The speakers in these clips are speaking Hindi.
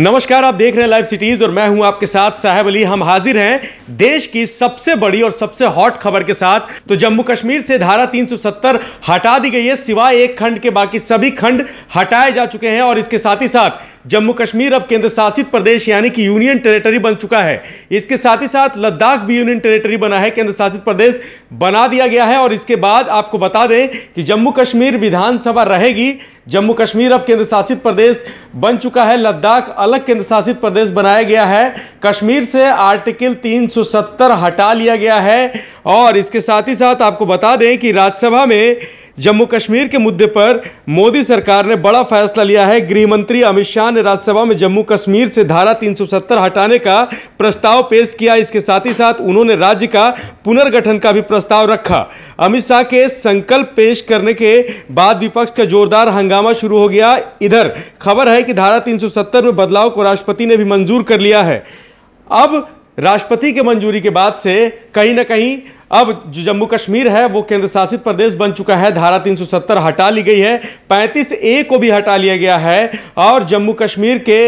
नमस्कार आप देख रहे हैं लाइव सिटीज और मैं हूं आपके साथ साहेब अली हम हाजिर हैं देश की सबसे बड़ी और सबसे हॉट खबर के साथ तो जम्मू कश्मीर से धारा 370 हटा दी गई है सिवाय एक खंड के बाकी सभी खंड हटाए जा चुके हैं और इसके साथ ही साथ जम्मू कश्मीर अब केंद्र शासित प्रदेश यानी कि यूनियन टेरिटरी बन चुका है इसके साथ ही साथ लद्दाख भी यूनियन टेरिटरी बना है केंद्र शासित प्रदेश बना दिया गया है और इसके बाद आपको बता दें कि जम्मू कश्मीर विधानसभा रहेगी जम्मू कश्मीर अब केंद्र शासित प्रदेश बन चुका है लद्दाख अलग केंद्र शासित प्रदेश बनाया गया है कश्मीर से आर्टिकल 370 हटा लिया गया है और इसके साथ ही साथ आपको बता दें कि राज्यसभा में जम्मू कश्मीर के मुद्दे पर मोदी सरकार ने बड़ा फैसला लिया है गृह मंत्री अमित शाह ने राज्यसभा में जम्मू कश्मीर से धारा 370 हटाने का प्रस्ताव पेश किया इसके साथ ही साथ उन्होंने राज्य का पुनर्गठन का भी प्रस्ताव रखा अमित शाह के संकल्प पेश करने के बाद विपक्ष का जोरदार हंगामा शुरू हो गया इधर खबर है कि धारा तीन में बदलाव को राष्ट्रपति ने भी मंजूर कर लिया है अब राष्ट्रपति के मंजूरी के बाद से कहीं ना कहीं अब जो जम्मू कश्मीर है वो केंद्र शासित प्रदेश बन चुका है धारा 370 हटा ली गई है 35 ए को भी हटा लिया गया है और जम्मू कश्मीर के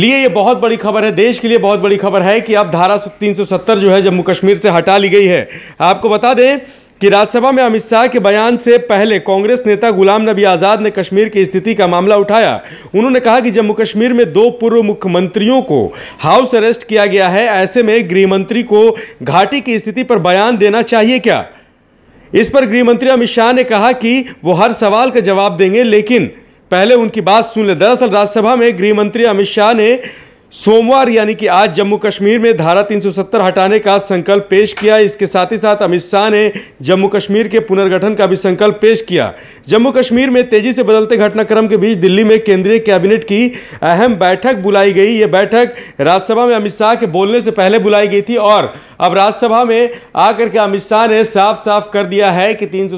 लिए ये बहुत बड़ी खबर है देश के लिए बहुत बड़ी खबर है कि अब धारा 370 जो है जम्मू कश्मीर से हटा ली गई है आपको बता दें कि राज्यसभा में अमित शाह के बयान से पहले कांग्रेस नेता गुलाम नबी आज़ाद ने कश्मीर की स्थिति का मामला उठाया उन्होंने कहा कि जम्मू कश्मीर में दो पूर्व मुख्यमंत्रियों को हाउस अरेस्ट किया गया है ऐसे में गृह मंत्री को घाटी की स्थिति पर बयान देना चाहिए क्या इस पर गृह मंत्री अमित शाह ने कहा कि वो हर सवाल का जवाब देंगे लेकिन पहले उनकी बात सुन ले दरअसल राज्यसभा में गृह मंत्री अमित शाह ने सोमवार यानी कि आज जम्मू कश्मीर में धारा 370 हटाने का संकल्प पेश किया इसके साथ ही साथ अमित शाह ने जम्मू कश्मीर के पुनर्गठन का भी संकल्प पेश किया जम्मू कश्मीर में तेजी से बदलते घटनाक्रम के बीच दिल्ली में केंद्रीय कैबिनेट की अहम बैठक बुलाई गई ये बैठक राज्यसभा में अमित शाह के बोलने से पहले बुलाई गई थी और अब राज्यसभा में आकर के अमित शाह ने साफ साफ कर दिया है कि तीन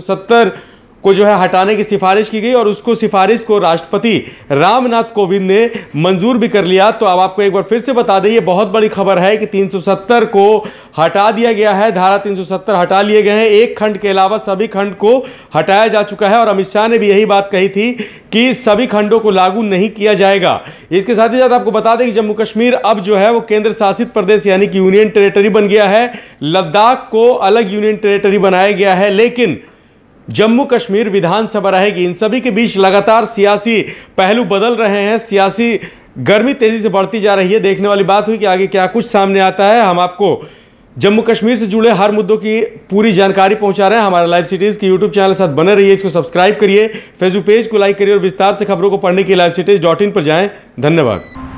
को जो है हटाने की सिफारिश की गई और उसको सिफारिश को राष्ट्रपति रामनाथ कोविंद ने मंजूर भी कर लिया तो अब आपको एक बार फिर से बता दें ये बहुत बड़ी खबर है कि 370 को हटा दिया गया है धारा 370 हटा लिए गए हैं एक खंड के अलावा सभी खंड को हटाया जा चुका है और अमित शाह ने भी यही बात कही थी कि सभी खंडों को लागू नहीं किया जाएगा इसके साथ ही साथ आपको बता दें कि जम्मू कश्मीर अब जो है वो केंद्र शासित प्रदेश यानी कि यूनियन टेरेटरी बन गया है लद्दाख को अलग यूनियन टेरेटरी बनाया गया है लेकिन जम्मू कश्मीर विधानसभा रहेगी इन सभी के बीच लगातार सियासी पहलू बदल रहे हैं सियासी गर्मी तेज़ी से बढ़ती जा रही है देखने वाली बात हुई कि आगे क्या कुछ सामने आता है हम आपको जम्मू कश्मीर से जुड़े हर मुद्दों की पूरी जानकारी पहुंचा रहे हैं हमारे लाइव सिटीज़ की यूट्यूब चैनल साथ बने रहिए इसको सब्सक्राइब करिए फेसबुक पेज को लाइक करिए और विस्तार से खबरों को पढ़ने के लिए लाइव सिटीज़ डॉट इन पर जाएँ धन्यवाद